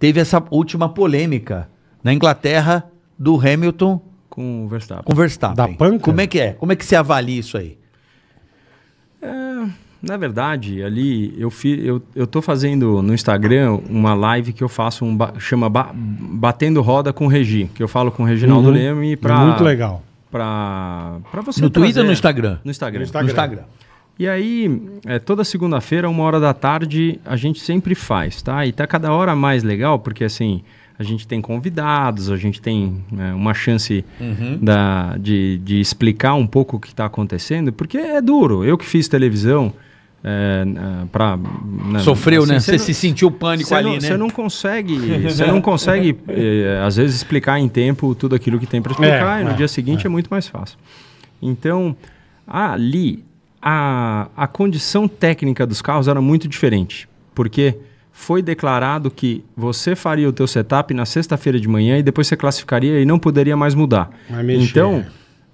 teve essa última polêmica na Inglaterra do Hamilton com o Verstappen. Com o Verstappen. Da panca? Como é que é? Como é que se avalia isso aí? É, na verdade, ali eu fi, eu, eu tô fazendo no Instagram uma live que eu faço um chama ba, batendo roda com o Regi, que eu falo com o Reginaldo uhum. Leme para Muito legal. Para para você No trazer, Twitter ou no Instagram? No Instagram. No Instagram. No Instagram. E aí, é, toda segunda-feira, uma hora da tarde, a gente sempre faz, tá? E tá cada hora mais legal, porque assim, a gente tem convidados, a gente tem né, uma chance uhum. da, de, de explicar um pouco o que está acontecendo, porque é duro. Eu que fiz televisão, é, pra, Sofreu, né? assim, né? Você, não, se sentiu pânico ali, não, né? Você não consegue, você não consegue é, às vezes, explicar em tempo tudo aquilo que tem para é, explicar é, e no é, dia seguinte é. é. muito mais fácil. Então, ali a, a condição técnica dos carros era muito diferente, porque foi declarado que você faria o teu setup na sexta-feira de manhã e depois você classificaria e não poderia mais mudar. Então,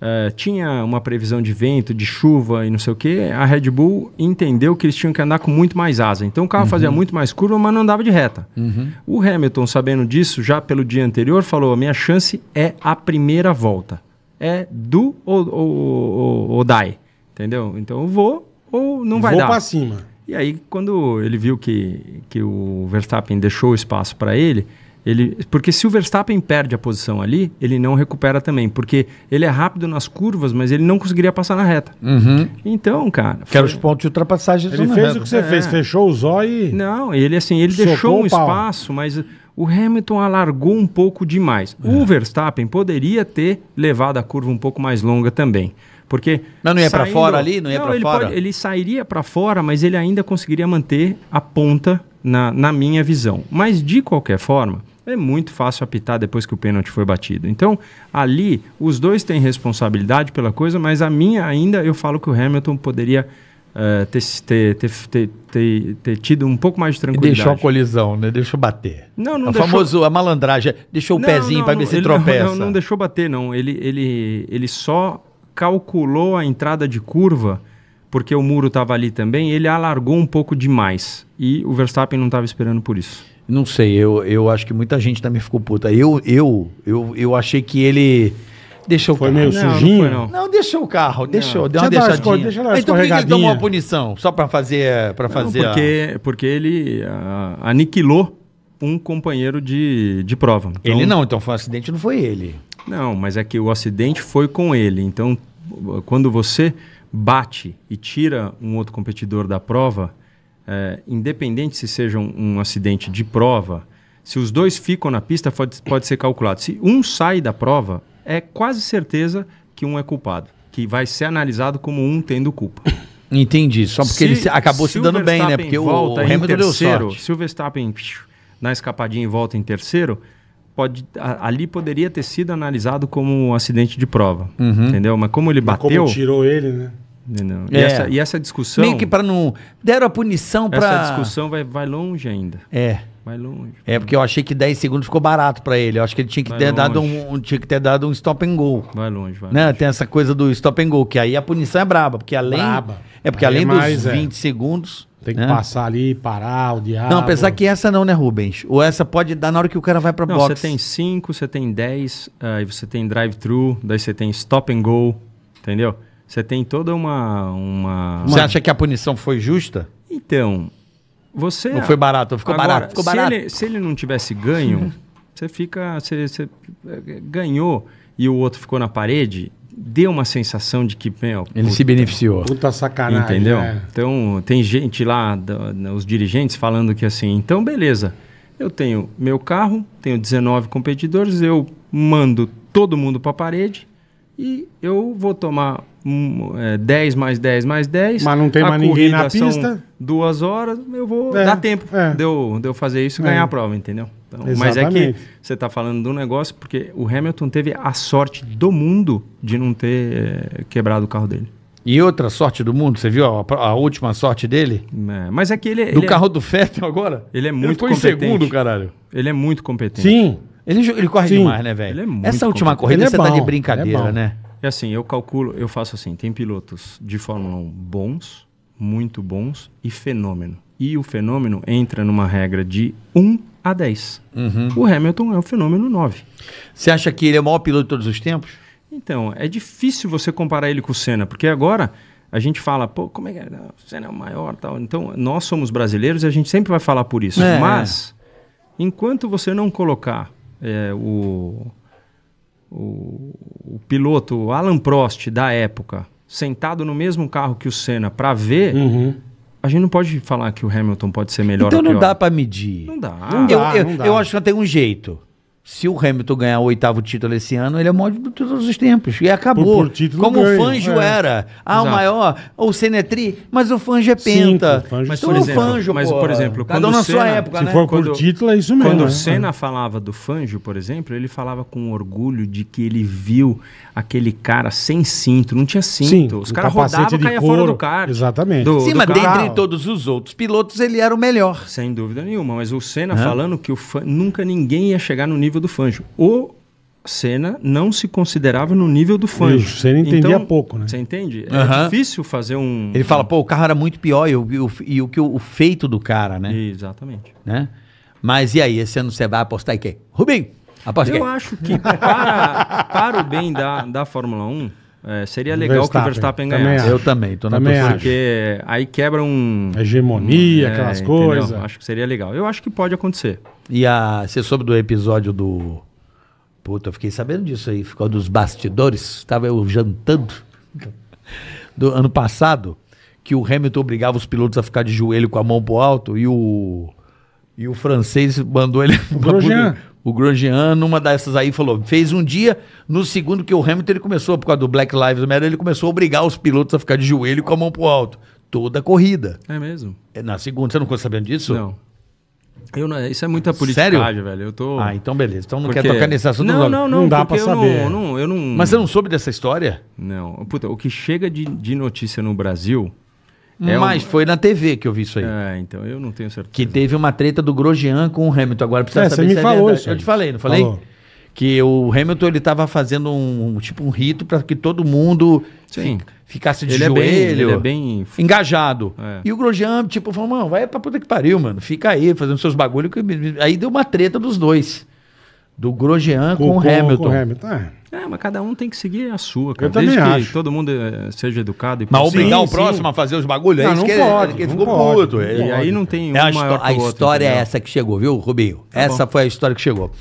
é, tinha uma previsão de vento, de chuva e não sei o que. A Red Bull entendeu que eles tinham que andar com muito mais asa. Então o carro uhum. fazia muito mais curva, mas não andava de reta. Uhum. O Hamilton, sabendo disso, já pelo dia anterior, falou: a minha chance é a primeira volta. É do ou, ou, ou, ou die. Entendeu? Então eu vou ou não vai vou dar. Vou para cima. E aí, quando ele viu que, que o Verstappen deixou espaço para ele, ele, porque se o Verstappen perde a posição ali, ele não recupera também, porque ele é rápido nas curvas, mas ele não conseguiria passar na reta. Uhum. Então, cara. Foi... Quero os pontos de ultrapassagem. Ele fez reta. o que você é. fez, fechou o zóio. E... Não, ele assim, ele Socou deixou um espaço, mas o Hamilton alargou um pouco demais. É. O Verstappen poderia ter levado a curva um pouco mais longa também. Porque mas não ia para fora ali, não ia para fora. Pode, ele sairia para fora, mas ele ainda conseguiria manter a ponta na, na minha visão. Mas de qualquer forma, é muito fácil apitar depois que o pênalti foi batido. Então, ali, os dois têm responsabilidade pela coisa, mas a minha ainda, eu falo que o Hamilton poderia uh, ter, ter, ter, ter, ter tido um pouco mais de tranquilidade. Deixou a colisão, né? Deixou bater. Não, não é deixou... famoso, a malandragem, deixou o não, pezinho para ver se tropeça. Não, não, não deixou bater, não. Ele, ele, ele só calculou a entrada de curva, porque o muro estava ali também, ele alargou um pouco demais. E o Verstappen não estava esperando por isso. Não sei, eu, eu acho que muita gente também ficou puta. Eu, eu, eu, eu achei que ele. Deixou foi o carro. meio sujinho? Não, não, não. não, deixou o carro. Deixou, deu uma deixa deixadinha. Deixa então por que ele tomou uma punição? Só para fazer... Pra fazer porque, a... porque ele aniquilou um companheiro de, de prova. Então, ele não, então foi um acidente, não foi ele. Não, mas é que o acidente foi com ele. Então, quando você bate e tira um outro competidor da prova, é, independente se seja um, um, acidente de prova, se os dois ficam na pista, pode, pode ser calculado. Se um sai da prova, é quase certeza que um é culpado, que vai ser analisado como um tendo culpa. Entendi, só porque se, ele acabou se, dando bem, né? Porque o, o Hamilton terceiro, deu sorte. Se o Verstappen na escapadinha e volta em terceiro, pode a, ali poderia ter sido analisado como um acidente de prova, uhum. entendeu? Mas como ele bateu, como tirou ele, né? É. E, essa, e, essa, discussão. Meio que para não. Deram a punição para. Essa discussão vai, vai longe ainda. É. Vai longe. É, porque eu achei que 10 segundos ficou barato para ele. Eu acho que ele tinha que, vai ter longe. dado, um, tinha que ter dado um stop and go. Vai longe, vai né? Longe. Tem essa coisa do stop and go, que aí a punição é braba. Porque além. Braba. É porque aí é além é mais, dos 20 é. segundos. Tem que né? passar ali, parar, odiar. Não, apesar que essa não, né, Rubens? Ou essa pode dar na hora que o cara vai pra não, box. Você tem 5, você tem 10, aí você tem drive-thru, daí você tem stop and go, entendeu? Você tem toda uma, uma. Você acha que a punição foi justa? Então, você. Não foi barato, ficou Agora, barato. Ficou barato. Se, ele, se ele não tivesse ganho, você fica. Você, você é, ganhou e o outro ficou na parede, deu uma sensação de que. Meu, Ele puta, se beneficiou. Puta sacanagem. Entendeu? É. Então, tem gente lá, os dirigentes, falando que assim, então beleza, eu tenho meu carro, tenho 19 competidores, eu mando todo mundo para a parede e eu vou tomar um, é, 10 mais 10 mais 10. Mas não tem a mais ninguém na pista. Duas horas, eu vou é, dar tempo é. de, eu, de eu fazer isso e é. ganhar a prova, entendeu? Então, mas é que você está falando de um negócio porque o Hamilton teve a sorte do mundo de não ter é, quebrado o carro dele. E outra sorte do mundo, você viu a, a última sorte dele? É, mas é que ele. É, do ele é carro é, do Fettel agora? Ele é muito ele foi competente. Foi em segundo, caralho. Ele é muito competente. Sim. Ele, ele corre Sim. demais, né, velho? É Essa última corrida ele é você está tá de brincadeira, né? É assim, eu calculo, eu faço assim: tem pilotos de Fórmula 1 bons, muito bons e fenômeno. E o fenômeno entra numa regra de 1 a 10. Uhum. O Hamilton é o fenômeno 9. Você acha que ele é o maior piloto de todos os tempos? Então, é difícil você comparar ele com o Senna, porque agora a gente fala, pô, como é que é? o Senna é o maior tal. Então, nós somos brasileiros e a gente sempre vai falar por isso. É. Mas, enquanto você não colocar é, o, o, o piloto Alan Prost da época sentado no mesmo carro que o Senna para ver, uhum. A gente não pode falar que o Hamilton pode ser melhor então ou pior. Então não dá para medir. Não dá. Não dá, eu, eu, não dá. eu acho que tem um jeito se o Hamilton ganhar o oitavo título esse ano, ele é o maior de todos os tempos. E acabou. Por, por Como ganho, o Fanjo é. era. Ah, Exato. o maior. Ou o Senetri, mas o Fanjo é penta. É mas, por exemplo, tá o Fanjo, mas, por exemplo, cada quando um na Senna, sua época, se né? for por quando, título, é isso mesmo. Quando né? o Senna falava do Fanjo, por exemplo, ele falava com orgulho de que ele viu aquele cara sem cinto. Não tinha cinto. Sim, os caras rodavam e caíam fora do carro. Exatamente. Do, Sim, do mas carro. dentre todos os outros pilotos, ele era o melhor. Sem dúvida nenhuma. Mas o Senna falando que o nunca ninguém ia chegar no nível nível do Fangio. O Senna não se considerava no nível do Fangio. O você entendia então, pouco, né? Você entende? É difícil fazer um... Ele fala, pô, o carro era muito pior e o, e o, e o, o feito do cara, né? Exatamente. Né? Mas e aí, esse ano você vai apostar em quem? Rubinho, aposta Eu acho que para, para o bem da, da Fórmula 1, é, seria legal Verstappen. que o Verstappen ganhasse. Também eu também, tô na também torcida. Porque aí quebra um. Hegemonia, um, é, aquelas coisas. Acho que seria legal. Eu acho que pode acontecer. E a, você soube do episódio do. Puta, eu fiquei sabendo disso aí. Ficou dos bastidores. Estava eu jantando. Do ano passado, que o Hamilton obrigava os pilotos a ficar de joelho com a mão pro alto e o. E o francês mandou ele. O Grosjean. o Grosjean, numa dessas aí, falou: fez um dia, no segundo que o Hamilton ele começou, por causa do Black Lives Matter, ele começou a obrigar os pilotos a ficar de joelho com a mão pro alto. Toda a corrida. É mesmo? É, na segunda, você não ficou sabendo disso? Não. Eu não, isso é muita politicagem, Sério? velho. Eu tô. Ah, então beleza. Então não porque... quer tocar nesse assunto Não, não, não. Não dá pra eu saber. Não, não, eu não... Mas você não soube dessa história? Não. Puta, o que chega de, de notícia no Brasil. É Mas um... foi na TV que eu vi isso aí. É, então eu não tenho certeza. Que teve uma treta do Grosjean com o Hamilton. Agora precisa é, saber você me se é falou verdade. Isso aí. Eu te falei, não falei? Falou que o Hamilton ele estava fazendo um, tipo um rito para que todo mundo Sim. ficasse de ele joelho, é bem, ele é bem engajado. É. E o Grosjean tipo falou, mano, vai pra puta que pariu, mano, fica aí fazendo seus bagulho. Aí deu uma treta dos dois, do Grosjean com, com, o Hamilton. Com o Hamilton. É. é. mas cada um tem que seguir a sua, cara. Eu Desde também que acho. todo mundo eh, seja educado e Mas obrigar o próximo sim. a fazer os bagulhos, é não, é isso não que, é- pode, é ele, não ficou pode. puto. E aí não tem a, a história é essa que chegou, viu, Rubinho? Tá essa bom. foi a história que chegou.